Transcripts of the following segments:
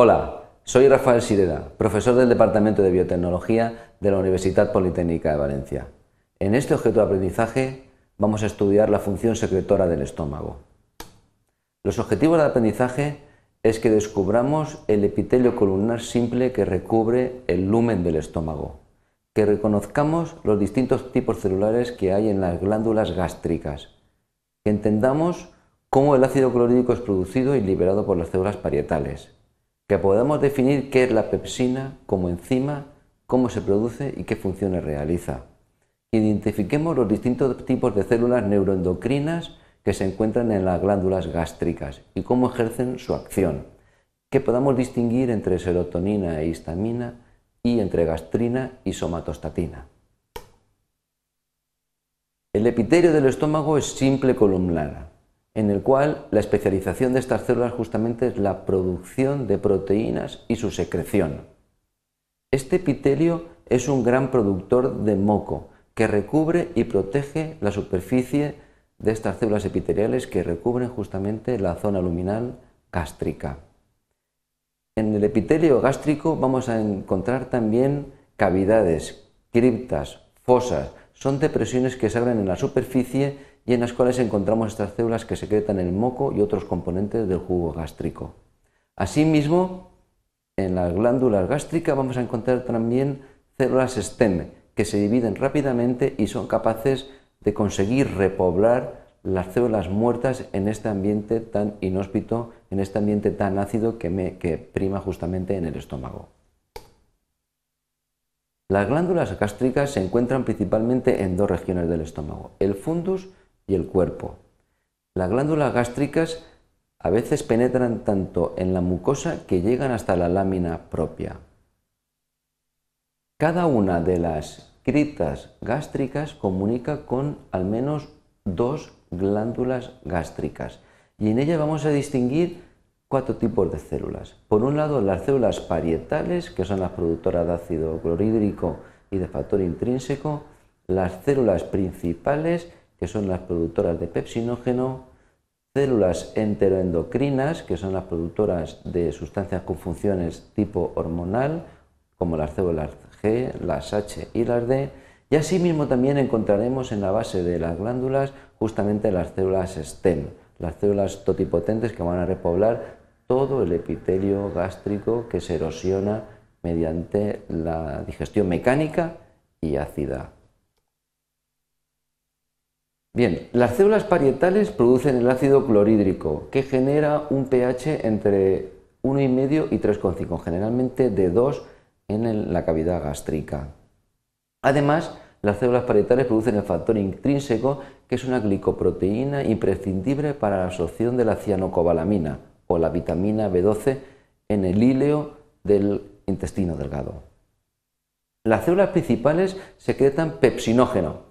Hola, soy Rafael Sireda, profesor del Departamento de Biotecnología de la Universidad Politécnica de Valencia. En este objeto de aprendizaje vamos a estudiar la función secretora del estómago. Los objetivos de aprendizaje es que descubramos el epitelio columnar simple que recubre el lumen del estómago, que reconozcamos los distintos tipos celulares que hay en las glándulas gástricas, que entendamos cómo el ácido clorhídrico es producido y liberado por las células parietales, que podamos definir qué es la pepsina como enzima, cómo se produce y qué funciones realiza. Identifiquemos los distintos tipos de células neuroendocrinas que se encuentran en las glándulas gástricas y cómo ejercen su acción. Que podamos distinguir entre serotonina e histamina y entre gastrina y somatostatina. El epitelio del estómago es simple columnar, en el cual la especialización de estas células justamente es la producción de proteínas y su secreción. Este epitelio es un gran productor de moco que recubre y protege la superficie de estas células epiteliales que recubren justamente la zona luminal gástrica. En el epitelio gástrico vamos a encontrar también cavidades, criptas, fosas. Son depresiones que se abren en la superficie y en las cuales encontramos estas células que secretan el moco y otros componentes del jugo gástrico. Asimismo, en las glándulas gástricas vamos a encontrar también células STEM que se dividen rápidamente y son capaces de conseguir repoblar las células muertas en este ambiente tan inhóspito, en este ambiente tan ácido que, que prima justamente en el estómago. Las glándulas gástricas se encuentran principalmente en dos regiones del estómago, el fundus y el cuerpo. Las glándulas gástricas a veces penetran tanto en la mucosa que llegan hasta la lámina propia. Cada una de las criptas gástricas comunica con al menos dos glándulas gástricas y en ella vamos a distinguir cuatro tipos de células. Por un lado, las células parietales, que son las productoras de ácido clorhídrico y de factor intrínseco, las células principales, que son las productoras de pepsinógeno, células enteroendocrinas, que son las productoras de sustancias con funciones tipo hormonal, como las células G, las H y las D, y asimismo también encontraremos en la base de las glándulas justamente las células STEM, las células totipotentes que van a repoblar todo el epitelio gástrico que se erosiona mediante la digestión mecánica y ácida. Bien, las células parietales producen el ácido clorhídrico, que genera un pH entre 1,5 y 3,5, generalmente de 2 en la cavidad gástrica. Además, las células parietales producen el factor intrínseco, que es una glicoproteína imprescindible para la absorción de la cianocobalamina o la vitamina B12 en el híleo del intestino delgado. Las células principales secretan pepsinógeno,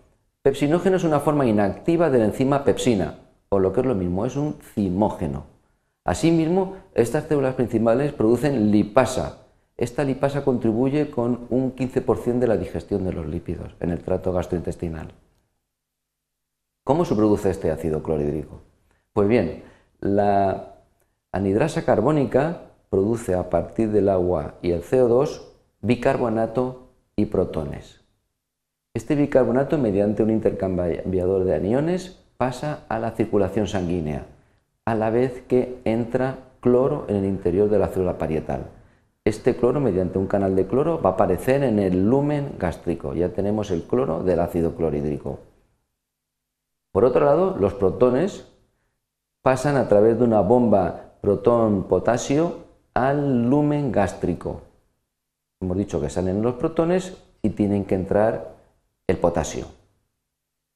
Pepsinógeno es una forma inactiva de la enzima pepsina, o lo que es lo mismo, es un cimógeno. Asimismo, estas células principales producen lipasa. Esta lipasa contribuye con un 15% de la digestión de los lípidos en el trato gastrointestinal. ¿Cómo se produce este ácido clorhídrico? Pues bien, la anidrasa carbónica produce a partir del agua y el CO2 bicarbonato y protones. Este bicarbonato, mediante un intercambiador de aniones, pasa a la circulación sanguínea, a la vez que entra cloro en el interior de la célula parietal. Este cloro, mediante un canal de cloro, va a aparecer en el lumen gástrico. Ya tenemos el cloro del ácido clorhídrico. Por otro lado, los protones pasan a través de una bomba protón-potasio al lumen gástrico. Hemos dicho que salen los protones y tienen que entrar el potasio.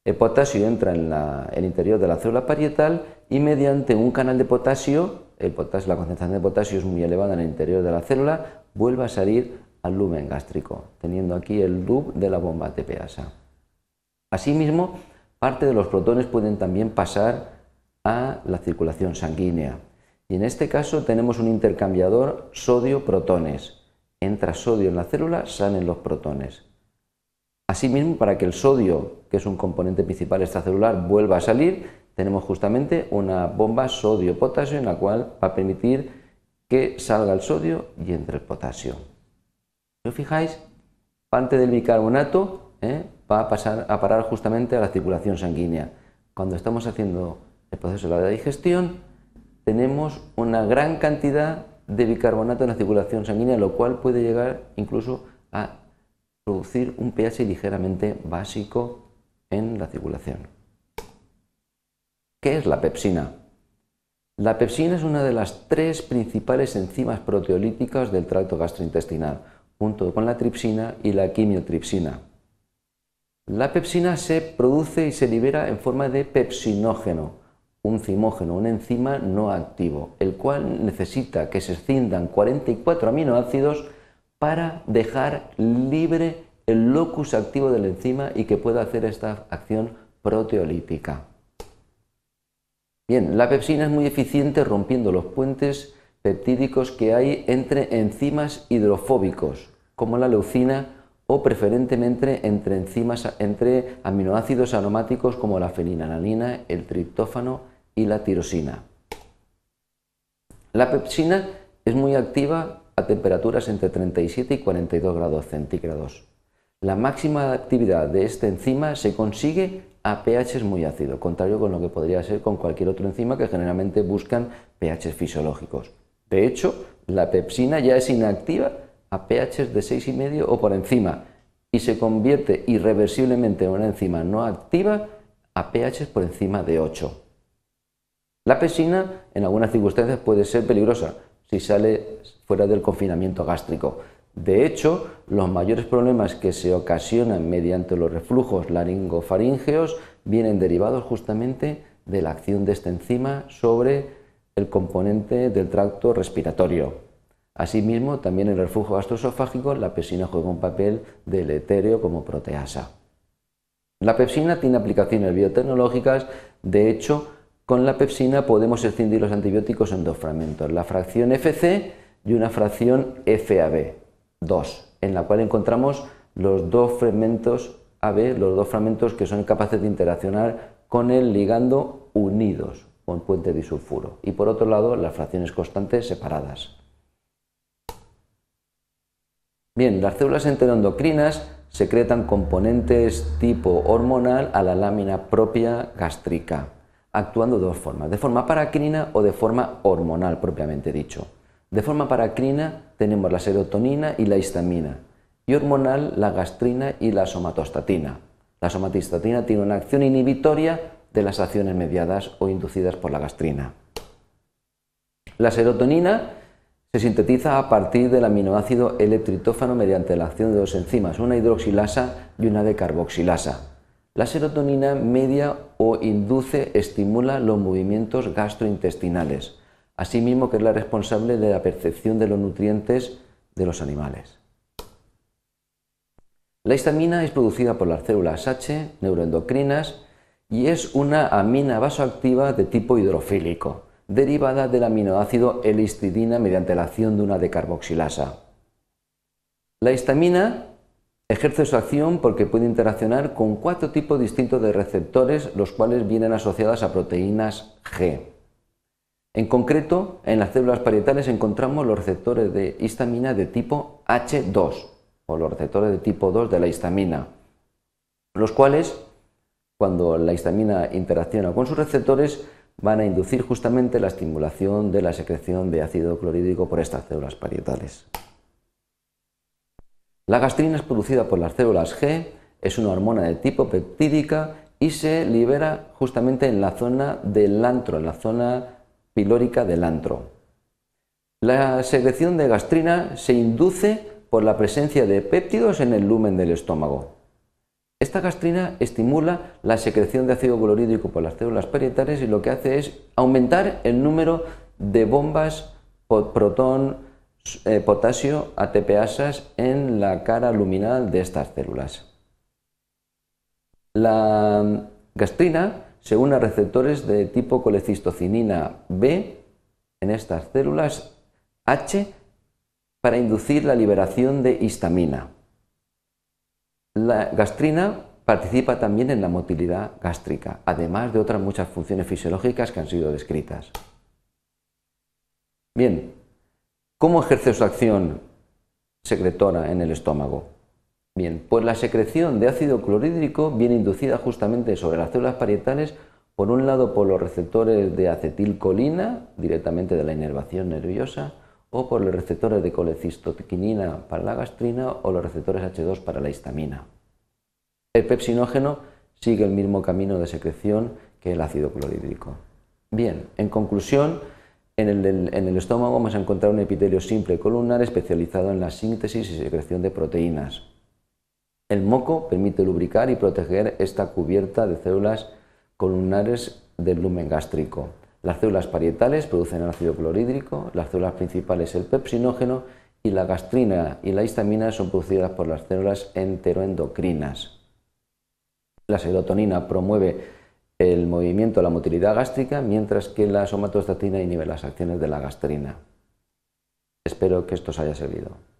El potasio entra en el interior de la célula parietal y mediante un canal de potasio, el potasio, la concentración de potasio es muy elevada en el interior de la célula, vuelve a salir al lumen gástrico, teniendo aquí el loop de la bomba ATPasa. Asimismo, parte de los protones pueden también pasar a la circulación sanguínea. Y en este caso tenemos un intercambiador sodio-protones. Entra sodio en la célula, salen los protones. Asimismo, para que el sodio, que es un componente principal extracelular, vuelva a salir, tenemos justamente una bomba sodio-potasio en la cual va a permitir que salga el sodio y entre el potasio. Si os fijáis, parte del bicarbonato ¿eh? va a pasar a parar justamente a la circulación sanguínea. Cuando estamos haciendo el proceso de la digestión, tenemos una gran cantidad de bicarbonato en la circulación sanguínea, lo cual puede llegar incluso a producir un pH ligeramente básico en la circulación. ¿Qué es la pepsina? La pepsina es una de las tres principales enzimas proteolíticas del tracto gastrointestinal, junto con la tripsina y la quimiotripsina. La pepsina se produce y se libera en forma de pepsinógeno, un cimógeno, un enzima no activo, el cual necesita que se escindan 44 aminoácidos para dejar libre el locus activo de la enzima y que pueda hacer esta acción proteolítica. Bien, la pepsina es muy eficiente rompiendo los puentes peptídicos que hay entre enzimas hidrofóbicos, como la leucina, o preferentemente entre enzimas entre aminoácidos aromáticos como la fenilalanina, el triptófano y la tirosina. La pepsina es muy activa temperaturas entre 37 y 42 grados centígrados. La máxima actividad de esta enzima se consigue a pH muy ácido, contrario con lo que podría ser con cualquier otro enzima que generalmente buscan pH fisiológicos. De hecho, la pepsina ya es inactiva a pH de 6,5 o por encima y se convierte irreversiblemente en una enzima no activa a pH por encima de 8. La pepsina en algunas circunstancias puede ser peligrosa, si sale fuera del confinamiento gástrico. De hecho, los mayores problemas que se ocasionan mediante los reflujos laringofaríngeos vienen derivados justamente de la acción de esta enzima sobre el componente del tracto respiratorio. Asimismo, también en el reflujo gastroesofágico la pepsina juega un papel del etéreo como proteasa. La pepsina tiene aplicaciones biotecnológicas, de hecho, con la pepsina podemos escindir los antibióticos en dos fragmentos, la fracción FC y una fracción FAB, 2, en la cual encontramos los dos fragmentos AB, los dos fragmentos que son capaces de interaccionar con el ligando unidos, con puente disulfuro. Y por otro lado, las fracciones constantes separadas. Bien, las células enteroendocrinas secretan componentes tipo hormonal a la lámina propia gástrica actuando de dos formas, de forma paracrina o de forma hormonal propiamente dicho. De forma paracrina tenemos la serotonina y la histamina y hormonal la gastrina y la somatostatina. La somatostatina tiene una acción inhibitoria de las acciones mediadas o inducidas por la gastrina. La serotonina se sintetiza a partir del aminoácido l mediante la acción de dos enzimas, una hidroxilasa y una decarboxilasa. La serotonina media o induce, estimula los movimientos gastrointestinales, asimismo que es la responsable de la percepción de los nutrientes de los animales. La histamina es producida por las células H, neuroendocrinas, y es una amina vasoactiva de tipo hidrofílico, derivada del aminoácido elistidina mediante la acción de una decarboxilasa. La histamina Ejerce su acción porque puede interaccionar con cuatro tipos distintos de receptores, los cuales vienen asociadas a proteínas G. En concreto, en las células parietales encontramos los receptores de histamina de tipo H2, o los receptores de tipo 2 de la histamina, los cuales, cuando la histamina interacciona con sus receptores, van a inducir justamente la estimulación de la secreción de ácido clorhídrico por estas células parietales. La gastrina es producida por las células G, es una hormona de tipo peptídica y se libera justamente en la zona del antro, en la zona pilórica del antro. La secreción de gastrina se induce por la presencia de péptidos en el lumen del estómago. Esta gastrina estimula la secreción de ácido clorhídrico por las células parietales y lo que hace es aumentar el número de bombas protón eh, potasio potasio ATPasas en la cara luminal de estas células. La gastrina se une a receptores de tipo colecistocinina B en estas células H para inducir la liberación de histamina. La gastrina participa también en la motilidad gástrica, además de otras muchas funciones fisiológicas que han sido descritas. Bien, ¿Cómo ejerce su acción secretora en el estómago? Bien, pues la secreción de ácido clorhídrico viene inducida justamente sobre las células parietales, por un lado por los receptores de acetilcolina, directamente de la inervación nerviosa, o por los receptores de colecistoquinina para la gastrina o los receptores H2 para la histamina. El pepsinógeno sigue el mismo camino de secreción que el ácido clorhídrico. Bien, en conclusión, en el, estómago vamos a encontrar un epitelio simple columnar especializado en la síntesis y secreción de proteínas. El moco permite lubricar y proteger esta cubierta de células columnares del lumen gástrico. Las células parietales producen el ácido clorhídrico, las células principales el pepsinógeno y la gastrina y la histamina son producidas por las células enteroendocrinas. La serotonina promueve el movimiento de la motilidad gástrica, mientras que la somatostatina inhibe las acciones de la gastrina. Espero que esto os haya servido.